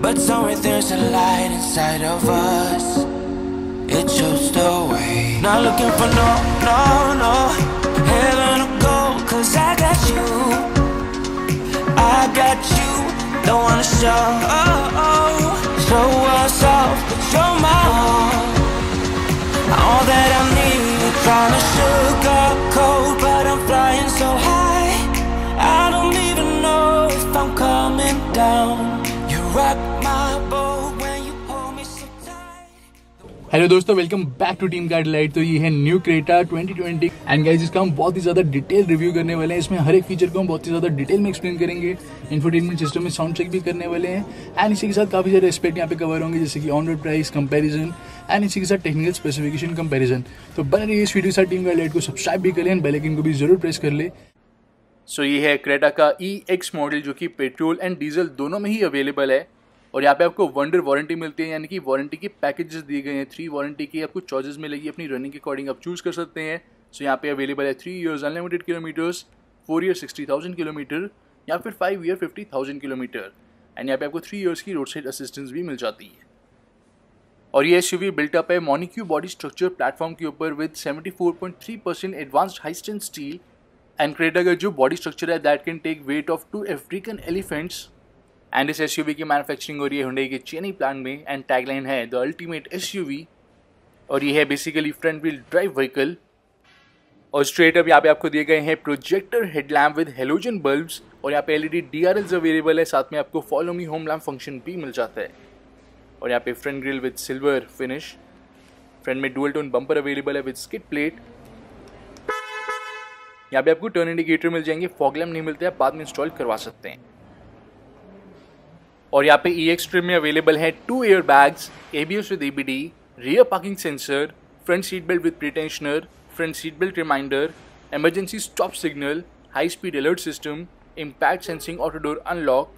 But somewhere there's a light inside of us It shows the way Not looking for no, no, no Heaven or gold, cause I got you I got you, don't wanna show oh, oh. Show us off, but you're my all All that I need, you trying to sugar cold But I'm flying so high I don't even know if I'm coming down hello दोस्तों welcome back to Team Car Delight तो ये है new Creta 2020 and guys इसका हम बहुत ही ज़्यादा detail review करने वाले हैं इसमें हर एक फीचर को हम बहुत ही ज़्यादा डिटेल में एक्सप्लेन करेंगे इन्फोटेनमेंट सिस्टम में साउंड चेक भी करने वाले हैं एंड इसी के साथ काफ़ी सारे एस्पेक्ट यहाँ पे कवर होंगे जैसे कि on road price comparison and इसी के साथ टेक्निकल स्पेसिफिकेशन कंपेरिजन तो बने रही इस वीडियो के साथ टीम गाइड लाइट को सब्सक्राइब भी करें बेलेकिन को भी जरूर प्रेस कर ले सो ये है क्रेटा का ई एक्स मॉडल जो कि पेट्रोल एंड डीजल दोनों में ही अवेलेबल है और यहाँ पे आपको वंडर वारंटी मिलती है यानी कि वारंटी के पैकेजेस दिए गए हैं थ्री वारंटी की आपको चार्जेस मिलेगी अपनी रनिंग के अकॉर्डिंग आप चूज़ कर सकते हैं सो यहाँ पे अवेलेबल है three years unlimited kilometres four year sixty thousand kilometre या फिर five year fifty thousand kilometre and यहाँ पे आपको थ्री ईयर्स की रोड साइड असिस्टेंस भी मिल जाती है और ये एस बिल्ट अप है मॉनिक्यू बॉडी स्ट्रक्चर प्लेटफॉर्म के ऊपर with three percent advanced high strength steel and Creta का जो बॉडी स्ट्रक्चर है that can take weight of two African elephants and इस एस यू वी की मैनुफैक्चरिंग हो रही है हुंडई के चेन्नई प्लांट में एंड टैगलाइन है the ultimate S U V और ये है basically front wheel drive vehicle और स्ट्रेट अब यहाँ पे आपको दिए गए हैं projector headlamp with halogen bulbs और यहाँ पे एलईडी डीआरएल्स अवेलेबल है साथ में आपको follow me home lamp function भी मिल जाता है और यहाँ पे front grille with silver finish front में डुअल टोन बम्पर अवेलेबल है विद स्किट प्लेट यहाँ पे आपको टर्न इंडिकेटर मिल जाएंगे फॉगलैम नहीं मिलते आप बाद में इंस्टॉल करवा सकते हैं और यहाँ पे ई एक्स ट्रिम में अवेलेबल है two airbags A B S with A B D rear parking sensor front seat belt with pretensioner front seat belt reminder emergency stop signal high speed alert system impact sensing auto door unlock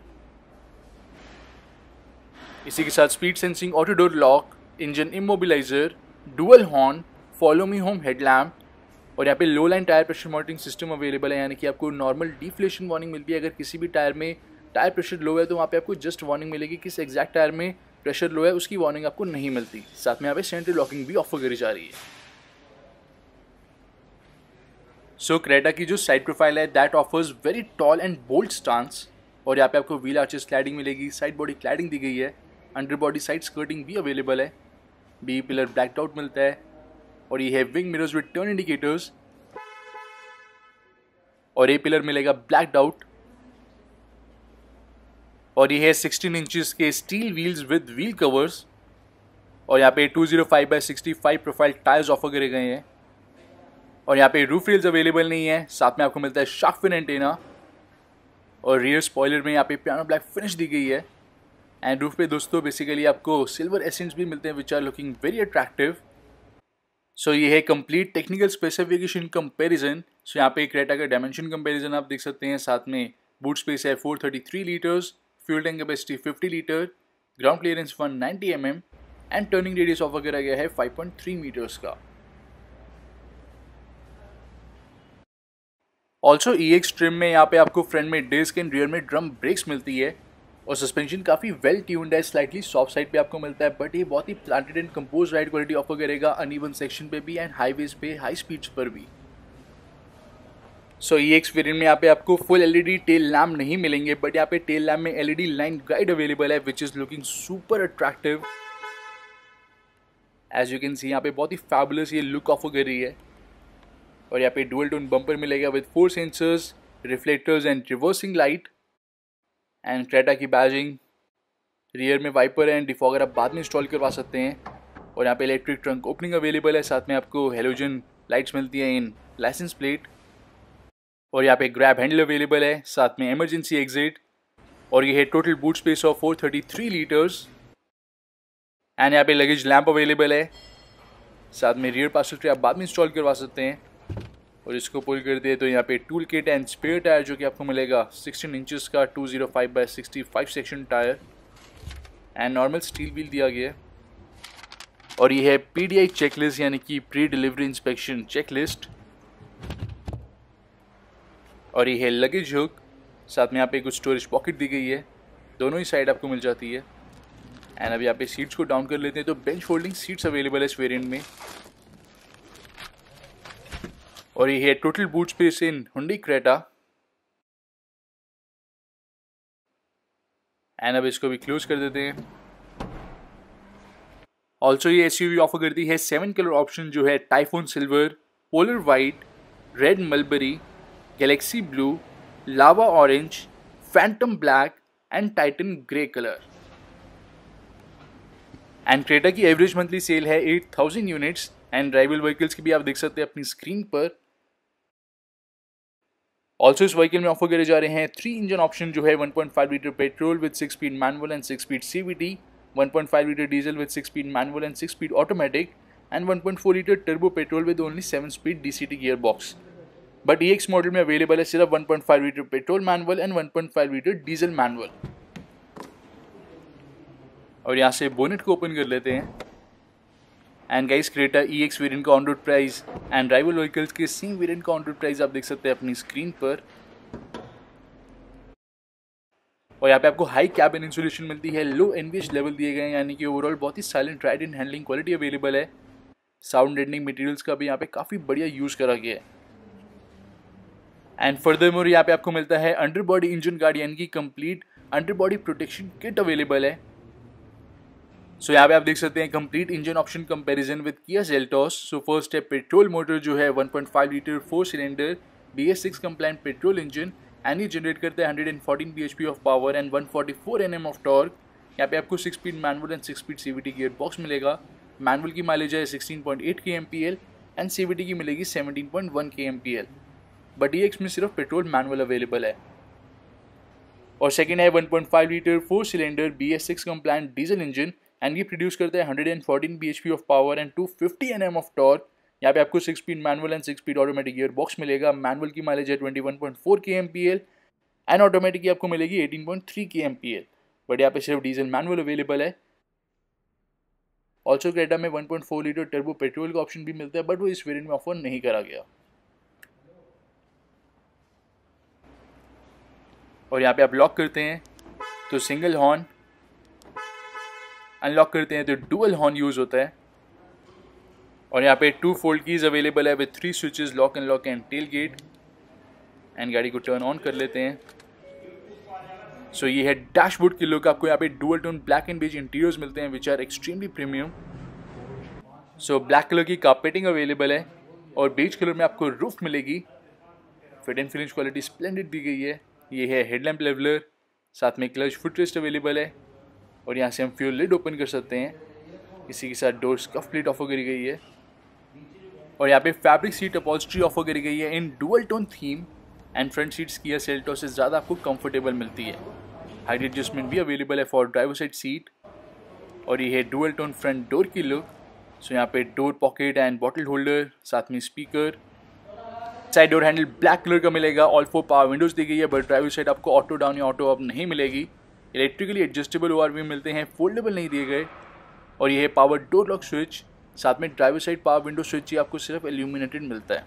इसी के साथ speed sensing auto door lock engine immobiliser dual horn follow me home headlamp और यहाँ पे low line tyre pressure monitoring system available है यानी कि आपको नॉर्मल डिफ्लेशन वार्निंग मिलती है अगर किसी भी टायर में टायर प्रेशर लो है तो वहाँ पे आपको जस्ट वार्निंग मिलेगी किस एग्जैक्ट टायर में प्रेशर लो है उसकी वार्निंग आपको नहीं मिलती साथ में यहाँ पे सेंट्री लॉकिंग भी ऑफर करी जा रही है सो so, क्रेटा की जो साइड प्रोफाइल है that offers very tall and bold stance और यहाँ पे आपको व्हील आर्चे स्लाइडिंग मिलेगी साइड बॉडी क्लाइडिंग दी गई है अंडर बॉडी साइड स्कर्टिंग भी अवेलेबल है बी पिलर ब्लैक आउट मिलता है और ये है wing mirrors with turn indicators और ये पिलर मिलेगा ब्लैक आउट और ये है 16 इंचेस के steel wheels with wheel covers और यहाँ पे 205 zero five by sixty five profile tyres offer करे गए हैं और यहाँ पे रूफ रेल्स अवेलेबल नहीं है साथ में आपको मिलता है शार्क फिन एंटेना और रियर स्पॉयलर में यहाँ पे पियानो ब्लैक फिनिश दी गई है एंड रूफ पे दोस्तों बेसिकली आपको सिल्वर एसेंस भी मिलते हैं which are looking very attractive so so, ये है complete technical specification comparison so यहाँ पे एक क्रेटा का डायमेंशन कंपैरिजन आप देख सकते हैं साथ में बूट स्पेस है 433 litres fuel tank capacity 50 litre ground clearance 190 M mm, and turning radius offer करा गया है 5.3 मीटर्स का ऑल्सो ई एक्स ट्रिम में यहाँ पे आपको फ्रंट में डिस्क एंड रियर में ड्रम ब्रेक्स मिलती है और सस्पेंशन काफ़ी वेल ट्यून्ड है स्लाइटली सॉफ्ट साइड पे आपको मिलता है बट ये बहुत ही planted and composed ride quality offer करेगा अनइवन सेक्शन पे भी एंड हाईवेज पे हाई स्पीड्स पर भी सो ये एक्सपीरियंस में यहाँ पे आपको फुल एलईडी टेल लैम्प नहीं मिलेंगे बट यहाँ पे टेल लैम्प में एलईडी लाइन गाइड अवेलेबल है which is looking super attractive as you can see यहाँ पे बहुत ही फैबुलस ये लुक ऑफर कर रही है और यहाँ पे डुअल टोन बम्पर मिलेगा with four sensors reflectors and reversing light and Creta की बैजिंग रियर में वाइपर एंड डिफॉगर आप बाद में इंस्टॉल करवा सकते हैं और यहाँ पे इलेक्ट्रिक ट्रंक ओपनिंग अवेलेबल है साथ में आपको हेलोजन लाइट्स मिलती है इन लाइसेंस प्लेट और यहाँ पे ग्रैब हैंडल अवेलेबल है साथ में इमरजेंसी एग्जिट और ये है total boot space of 433 litres and यहाँ पे लगेज लैंप अवेलेबल है साथ में रियर पार्सल आप बाद में इंस्टॉल करवा सकते हैं और इसको पुल कर दिए तो यहाँ पे tool kit and spare tyre जो कि आपको मिलेगा 16 इंचेस का 205 zero five by sixty section tyre and normal steel wheel दिया गया है और ये है पीडीआई चेकलिस्ट यानी कि प्री डिलीवरी इंस्पेक्शन चेकलिस्ट और ये है लगेज हुक साथ में यहाँ पे कुछ स्टोरेज पॉकेट दी गई है दोनों ही साइड आपको मिल जाती है एंड अभी यहाँ पे सीट्स को डाउन कर लेते हैं तो बेंच फोल्डिंग सीट्स अवेलेबल है इस वेरियंट में और ये है टोटल बूट स्पेस इन हुंडी क्रेटा एंड अब इसको भी क्लोज कर देते हैं ऑल्सो ये एस ऑफर करती है सेवन कलर ऑप्शन जो है typhoon silver polar white red mulberry galaxy blue lava orange phantom black and titan grey colour and Creta की एवरेज मंथली सेल है 8000 यूनिट्स एंड ड्राइवल व्हीकल्स की भी आप देख सकते हैं अपनी स्क्रीन पर ऑल्सो इस व्हीकल में ऑफर करे जा रहे हैं थ्री इंजन ऑप्शन जो है five litre petrol with six speed manual and six speed point five litre diesel with six speed manual and six speed automatic and one point four litre turbo petrol with only seven speed D C T gear box but E model में available है सिर्फ one point five litre petrol manual and one point five litre diesel manual और यहाँ से bonnet को open कर लेते हैं and guys Creta E X variant का on road price and rival vehicles के सेम वेरियंट का ऑन रोड प्राइस आप देख सकते हैं अपनी स्क्रीन पर और यहाँ पे आपको हाई कैबिन इंसुलेशन मिलती है लो एनवीएच लेवल दिए गए हैं यानी कि ओवरऑल बहुत ही silent ride and handling quality available है साउंड रेडनिंग मटेरियल्स का भी यहाँ पे काफ़ी बढ़िया यूज़ करा गया है एंड फर्दर मोर यहाँ पे आपको मिलता है अंडर बॉडी इंजन गाड़ी यानी कि complete under body protection kit available है सो यहाँ पे आप देख सकते हैं complete engine option comparison with Kia Seltos so first है पेट्रोल मोटर जो है 1.5 litre four cylinder B S six compliant petrol engine and ये जनरेट करता है hundred and fourteen B H P of power and one forty four N M of torque यहाँ पे आपको six speed manual and six speed C V T gear box मिलेगा manual की mileage है sixteen point eight K M P L and C V T की मिलेगी seventeen point one K M P L but ये इसमें सिर्फ petrol manual available है और सेकेंड है one point five litre four cylinder B S six compliant diesel engine and ये produce करते हैं hundred and fourteen B H P of power and two fifty N M of torque यहाँ पे आपको six speed manual and six speed automatic gear box मिलेगा manual की mileage है twenty one point four K M P L and automatic आपको मिलेगी eighteen point three K M P L but यहाँ पे सिर्फ डीजल मैनुअल अवेलेबल है also Creta में one point four litre turbo petrol का ऑप्शन भी मिलता है बट वो इस वेरियंट में ऑफर नहीं करा गया और यहाँ पे आप लॉक करते हैं तो सिंगल हॉर्न अनलॉक करते हैं तो डुअल हॉर्न यूज़ होता है और यहाँ पे टू फोल्ड कीज़ अवेलेबल है with three switches lock and lock and tailgate and गाड़ी को टर्न ऑन कर लेते हैं सो so, ये है डैशबोर्ड की लुक आपको यहाँ पे dual tone black and beige interiors मिलते हैं which are extremely premium so black colour की कार्पेटिंग अवेलेबल है और बेज कलर में आपको रूफ मिलेगी fit and finish quality splendid दी गई है ये है हेडलैम्प लेवलर साथ में क्लच फुटरेस्ट अवेलेबल है और यहाँ से हम फ्यूल लिड ओपन कर सकते हैं इसी के साथ डोर स्कफ प्लेट ऑफर करी गई है और यहाँ पे फैब्रिक सीट अपॉजिट्री ऑफर करी गई है in dual tone theme and front seats की या सेल्टो से ज़्यादा आपको कंफर्टेबल मिलती है हाइट एडजस्टमेंट भी अवेलेबल है फॉर ड्राइवर साइड सीट और ये है डुअल टोन फ्रंट डोर की लुक सो यहाँ पे door pocket and bottle holder साथ में speaker side door handle black colour का मिलेगा ऑल फोर पावर विंडोज दी गई है बट ड्राइवर साइड आपको ऑटो डाउन या ऑटो अप नहीं मिलेगी इलेक्ट्रिकली एडजस्टेबल ओ मिलते हैं फोल्डेबल नहीं दिए गए और यह है पावर डोर लॉक स्विच साथ में driver side power window switch ही आपको सिर्फ एल्यूमिनेटेड मिलता है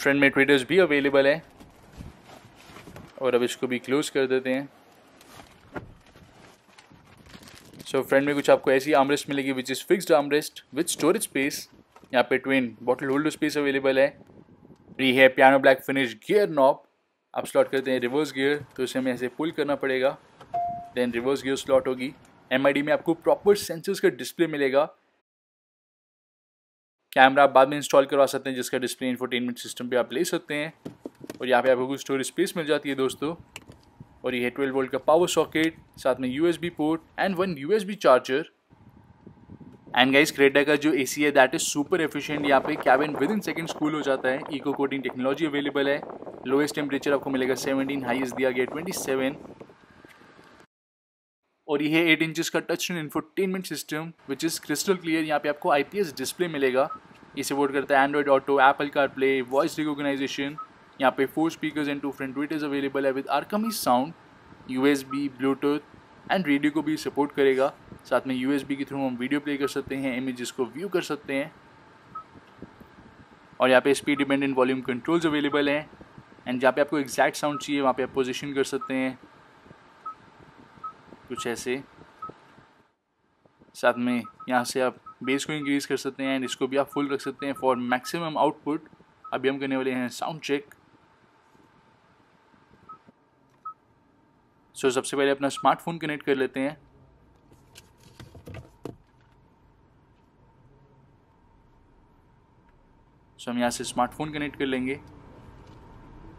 फ्रंट में ट्रेडर्स भी अवेलेबल है और अब इसको भी क्लोज कर देते हैं सो so, फ्रंट में कुछ आपको ऐसी आमरेस्ट मिलेगी which is fixed armrest with storage space यहाँ पे twin bottle holder space available है ये है piano black finish gear knob आप स्लॉट करते हैं रिवर्स गियर तो इसे हमें ऐसे पुल करना पड़ेगा देन रिवर्स गियर स्लॉट होगी एम में आपको प्रॉपर सेंसर्स का डिस्प्ले मिलेगा कैमरा आप बाद में इंस्टॉल करवा सकते हैं जिसका डिस्प्ले इंफोटेनमेंट सिस्टम पे आप ले सकते हैं और यहाँ पे आपको कुछ स्टोरेज स्पेस मिल जाती है दोस्तों और ये ट्वेल्व वोल्ट का पावर सॉकेट साथ में U port and one U charger and guys Creta का जो ए सी है दैट इज़ सुपर एफिशिएंट यहाँ पे cabin within second cool हो जाता है इको कोटिंग टेक्नोलॉजी अवेलेबल है लोएस्ट टेम्परेचर आपको मिलेगा 17 हाईएस्ट दिया गया 27 और ये है एट इंचज़ का touch infotainment system which is crystal clear यहाँ पे आपको आई डिस्प्ले मिलेगा ये सपोर्ट करता है Android Auto Apple CarPlay voice recognition यहाँ पे four speakers and two front tweeters available है with Arkamys sound U Bluetooth and radio को भी सपोर्ट करेगा साथ में यू के थ्रू हम वीडियो प्ले कर सकते हैं इमेजेस को व्यू कर सकते हैं और यहाँ पे speed dependent volume controls available हैं एंड जहाँ पे आपको एग्जैक्ट साउंड चाहिए वहाँ पे आप पोजिशन कर सकते हैं कुछ ऐसे साथ में यहाँ से आप बेस को इंक्रीज़ कर सकते हैं एंड इसको भी आप फुल रख सकते हैं फॉर मैक्सिमम आउटपुट अभी हम करने वाले हैं साउंड चेक सो so, सबसे पहले अपना स्मार्टफोन कनेक्ट कर लेते हैं सो so, हम यहाँ से स्मार्टफोन कनेक्ट कर लेंगे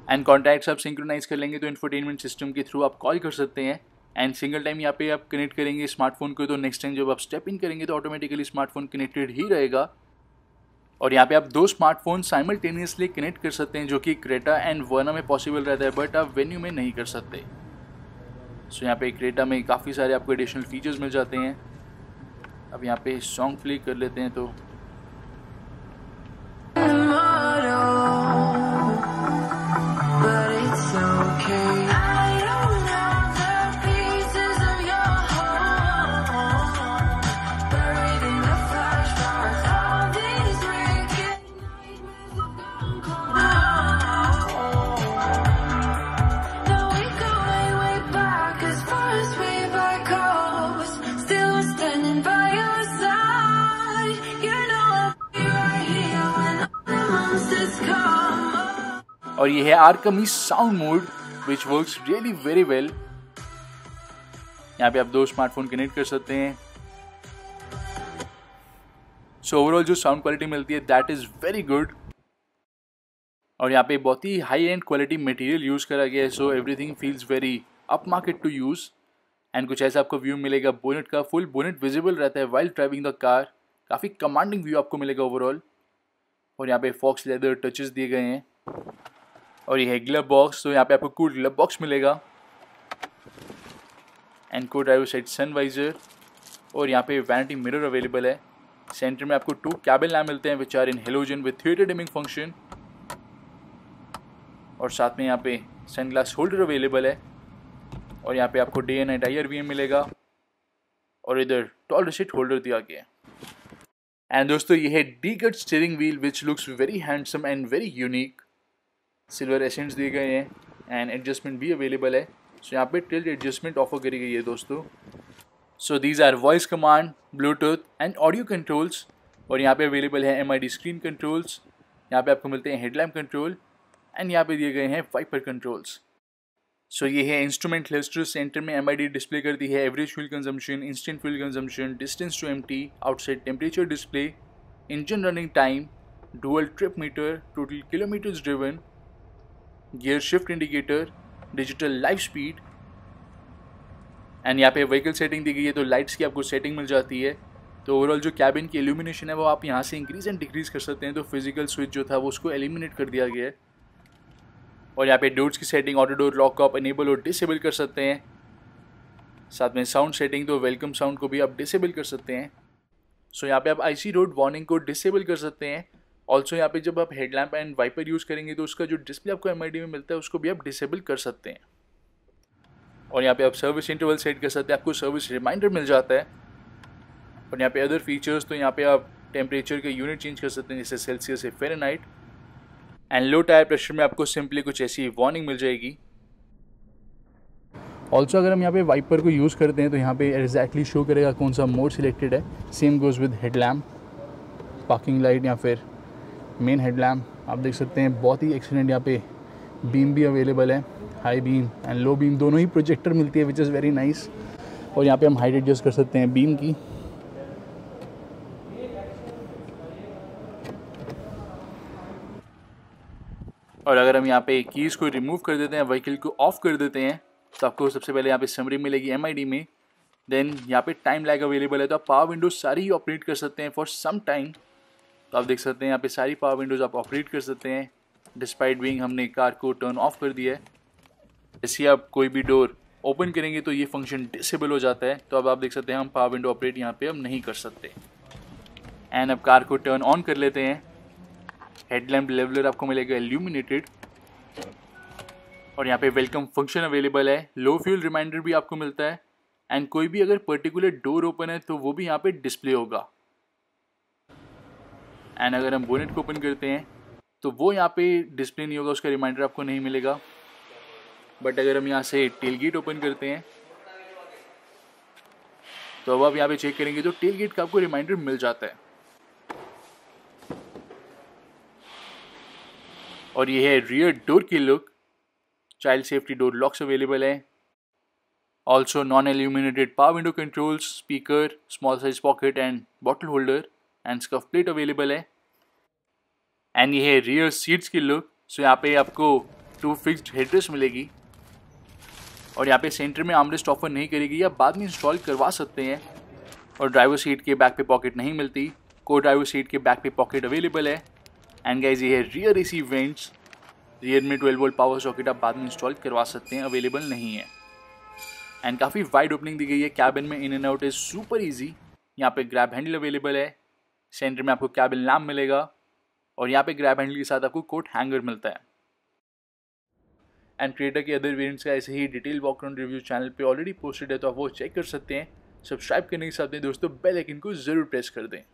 एंड कॉन्टैक्ट्स आप सिंक्रोनाइज कर लेंगे तो इन्फोटेनमेंट सिस्टम के थ्रू आप कॉल कर सकते हैं एंड सिंगल टाइम यहाँ पे आप कनेक्ट करेंगे स्मार्टफोन को तो नेक्स्ट टाइम जब आप स्टेप इन करेंगे तो ऑटोमेटिकली स्मार्टफोन कनेक्टेड ही रहेगा और यहाँ पे आप दो स्मार्टफोन साइमल्टेनियसली कनेक्ट कर सकते हैं जो कि क्रेटा एंड वर्ना में पॉसिबल रहता है बट आप वेन्यू में नहीं कर सकते सो so, यहाँ पे क्रेटा में काफ़ी सारे आपको एडिशनल फीचर्स मिल जाते हैं अब यहाँ पे सॉन्ग प्ले कर लेते हैं तो और ये है Arkamys sound mode which work really very well यहाँ पे आप दो स्मार्टफोन कनेक्ट कर सकते हैं सो ओवरऑल जो साउंड क्वालिटी मिलती है दैट इज़ वेरी गुड और यहाँ पे बहुत ही high end quality material use करा गया है so everything feels very up market to use and कुछ ऐसा आपको व्यू मिलेगा बोनेट का फुल बोनेट विजिबल रहता है वाइल्ड ड्राइविंग द कार काफ़ी कमांडिंग व्यू आपको मिलेगा ओवरऑल और यहाँ पे फॉक्स लेदर टचेस दिए गए हैं और ये है ग्लब बॉक्स तो यहाँ पे आपको कूल ग्लब बॉक्स मिलेगा and co driver side sun visor और यहाँ पे वैनिटी मिरर अवेलेबल है सेंटर में आपको टू कैबिल लैम मिलते हैं which are in halogen with theatre dimming function और साथ में यहाँ पे सन ग्लास होल्डर अवेलेबल है और यहाँ पे आपको डे एंड नाइट आई मिलेगा और इधर टॉल रिसिट होल्डर दिया गया है एंड दोस्तों ये है D cut steering wheel which looks very handsome and very unique silver accents दिए गए हैं एंड एडजस्टमेंट भी अवेलेबल है सो so, यहाँ पे टिल्ट एडजस्टमेंट ऑफर करी गई है दोस्तों so these are voice command Bluetooth and audio controls और यहाँ पे अवेलेबल है एम स्क्रीन कंट्रोल्स यहाँ पे आपको मिलते हैं हेडलैम्प कंट्रोल एंड यहाँ पे दिए गए हैं वाइपर कंट्रोल्स सो ये है इंस्ट्रूमेंट क्लस्टर सेंटर में एम डिस्प्ले करती है average fuel consumption instant fuel consumption distance to एम outside temperature display engine running time dual trip meter total kilometres driven gear shift indicator digital live speed and यहाँ पे vehicle setting दी गई है तो लाइट्स की आपको सेटिंग मिल जाती है तो ओवरऑल जो कैबिन की एल्यूमिनेशन है वो आप यहाँ से इंक्रीज एंड डिक्रीज कर सकते हैं तो फिजिकल स्विच जो था वो उसको एलिमिनेट कर दिया गया है और यहाँ पे डोर्स की setting auto door lock up enable और डिसेबल कर सकते हैं साथ में साउंड सेटिंग तो वेलकम साउंड को भी आप डिसेबल कर सकते हैं सो so, यहाँ पे आप आईसी रोड वार्निंग को डिसेबल कर सकते हैं ऑल्सो यहाँ पे जब आप हेडलैम्प एंड वाइपर यूज़ करेंगे तो उसका जो डिस्प्ले आपको एम में मिलता है उसको भी आप डिसेबल कर सकते हैं और यहाँ पे आप सर्विस इंटरवल सेट कर सकते हैं आपको सर्विस रिमाइंडर मिल जाता है और यहाँ पे अदर फीचर्स तो यहाँ पे आप टेम्परेचर के यूनिट चेंज कर सकते हैं जैसे सेल्सियस या Fahrenheit and low tyre pressure में आपको सिंपली कुछ ऐसी वार्निंग मिल जाएगी ऑल्सो अगर हम यहाँ पे वाइपर को यूज़ करते हैं तो यहाँ पे एग्जैक्टली शो करेगा कौन सा मोड सिलेक्टेड है same goes with headlamp parking light या फिर मेन हेडलैम्प आप देख सकते हैं बहुत ही एक्सीलेंट यहाँ पे बीम भी अवेलेबल है high beam and low beam दोनों ही प्रोजेक्टर मिलती है विच इज़ वेरी नाइस और यहाँ पे हम हाइट एडजस्ट कर सकते हैं बीम की और अगर हम यहाँ पे कीज़ को रिमूव कर देते हैं व्हीकल को ऑफ कर देते हैं तो आपको सबसे पहले यहाँ पे समरी मिलेगी एम में देन यहाँ पे टाइम लैग अवेलेबल है तो आप पावर विंडो सारी ही ऑपरेट कर सकते हैं फॉर सम टाइम तो आप देख सकते हैं यहाँ पे सारी पावर विंडोज़ आप ऑपरेट कर सकते हैं डिस्पाइट बींग हमने कार को टर्न ऑफ कर दिया है जैसे आप कोई भी डोर ओपन करेंगे तो ये फंक्शन डिसेबल हो जाता है तो अब आप देख सकते हैं हम पावर विंडो ऑपरेट यहाँ पे हम नहीं कर सकते एंड अब कार को टर्न ऑन कर लेते हैं हेडलैम्प लेवलर आपको मिलेगा एल्यूमिनेटेड और यहाँ पे वेलकम फंक्शन अवेलेबल है लो फ्यूल रिमाइंडर भी आपको मिलता है एंड कोई भी अगर पर्टिकुलर डोर ओपन है तो वो भी यहाँ पे डिस्प्ले होगा एंड अगर हम बोनेट को ओपन करते हैं तो वो यहाँ पे डिस्प्ले नहीं होगा उसका रिमाइंडर आपको नहीं मिलेगा बट अगर हम यहाँ से टेल गेट ओपन करते हैं तो अब आप यहाँ पे चेक करेंगे तो टेल गेट का आपको रिमाइंडर मिल जाता है और ये है रियर डोर की look child safety door locks available है also non illuminated power window controls speaker small size pocket and bottle holder and scuff plate available है एंड ये है रियर सीट्स की लुक सो यहाँ पे आपको टू फिक्स्ड हेडरेस्ट मिलेगी और यहाँ पे सेंटर में आमरेस्ट ऑफर नहीं करेगी या बाद में इंस्टॉल करवा सकते हैं और ड्राइवर सीट के बैक पे पॉकेट नहीं मिलती को ड्राइवर सीट के बैक पे पॉकेट अवेलेबल है एंड गाइज ये है rear A C vents rear में ट्वेल्व वोल्ट पावर सॉकेट आप बाद में इंस्टॉल करवा सकते हैं अवेलेबल नहीं है एंड काफ़ी वाइड ओपनिंग दी गई है कैबिन में in and out is super easy यहाँ पे ग्रैब हैंडल अवेलेबल है सेंटर में आपको कैबिन लैम्प मिलेगा और यहाँ पे ग्रैब हैंडल के साथ आपको कोट हैंगर मिलता है एंड क्रिएटर के अदर वेरियंट्स का ऐसे ही डिटेल वॉकराउंड रिव्यू चैनल पे ऑलरेडी पोस्टेड है तो आप वो चेक कर सकते हैं सब्सक्राइब करने के साथ दोस्तों बेल आइकन को ज़रूर प्रेस कर दें